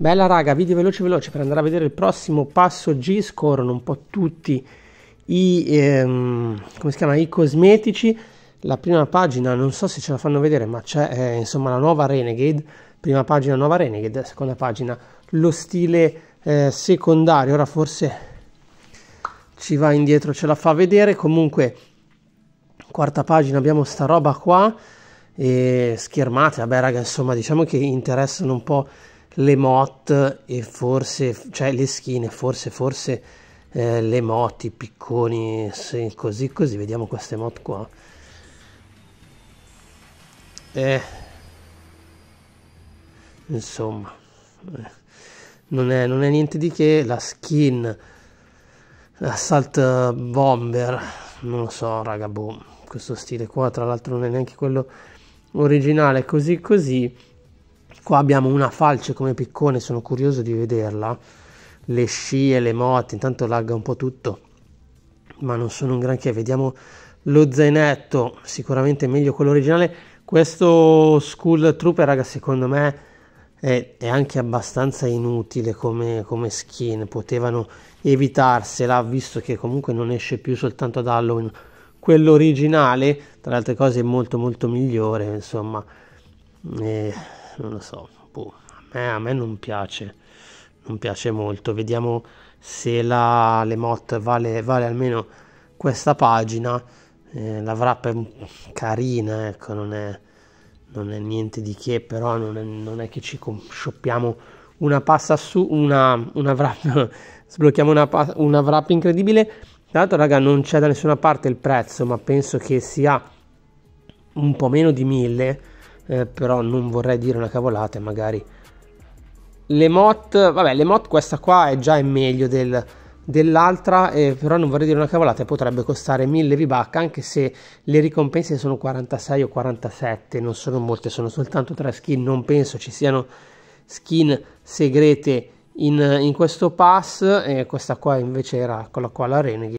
Bella raga, video veloce veloce per andare a vedere il prossimo passo G, scorrono un po' tutti i, ehm, chiama, i cosmetici. La prima pagina, non so se ce la fanno vedere, ma c'è eh, insomma la nuova Renegade, prima pagina nuova Renegade, seconda pagina lo stile eh, secondario, ora forse ci va indietro, ce la fa vedere, comunque quarta pagina abbiamo sta roba qua, e schermate, vabbè raga, insomma diciamo che interessano un po' le mot e forse, cioè le skin forse, forse eh, le mot, i picconi, sì, così, così. Vediamo queste mot qua. Eh, insomma, eh, non, è, non è niente di che. La skin, l'assault bomber, non lo so, raga, boh, questo stile qua, tra l'altro non è neanche quello originale, così così Qua abbiamo una falce come piccone, sono curioso di vederla. Le scie, le motte, intanto lagga un po' tutto, ma non sono un granché. Vediamo lo zainetto, sicuramente meglio quello originale. Questo School Trooper, raga, secondo me è, è anche abbastanza inutile come, come, skin. Potevano evitarsela, visto che comunque non esce più soltanto ad Halloween. Quello originale, tra le altre cose, è molto molto migliore, insomma. Eh non lo so, boh, a, me, a me non piace, non piace molto, vediamo se la Lemot vale, vale almeno questa pagina, eh, la wrap è carina, ecco, non è, non è niente di che, però non è, non è che ci shoppiamo una pasta su, una, una wrap, sblocchiamo una, una wrap incredibile, tra l'altro raga non c'è da nessuna parte il prezzo, ma penso che sia un po' meno di 1000 eh, però non vorrei dire una cavolata magari le mod vabbè le mod questa qua è già è meglio del, dell'altra eh, però non vorrei dire una cavolata potrebbe costare 1000 v-buck anche se le ricompense sono 46 o 47 non sono molte sono soltanto tre skin non penso ci siano skin segrete in, in questo pass e questa qua invece era quella qua la Renegade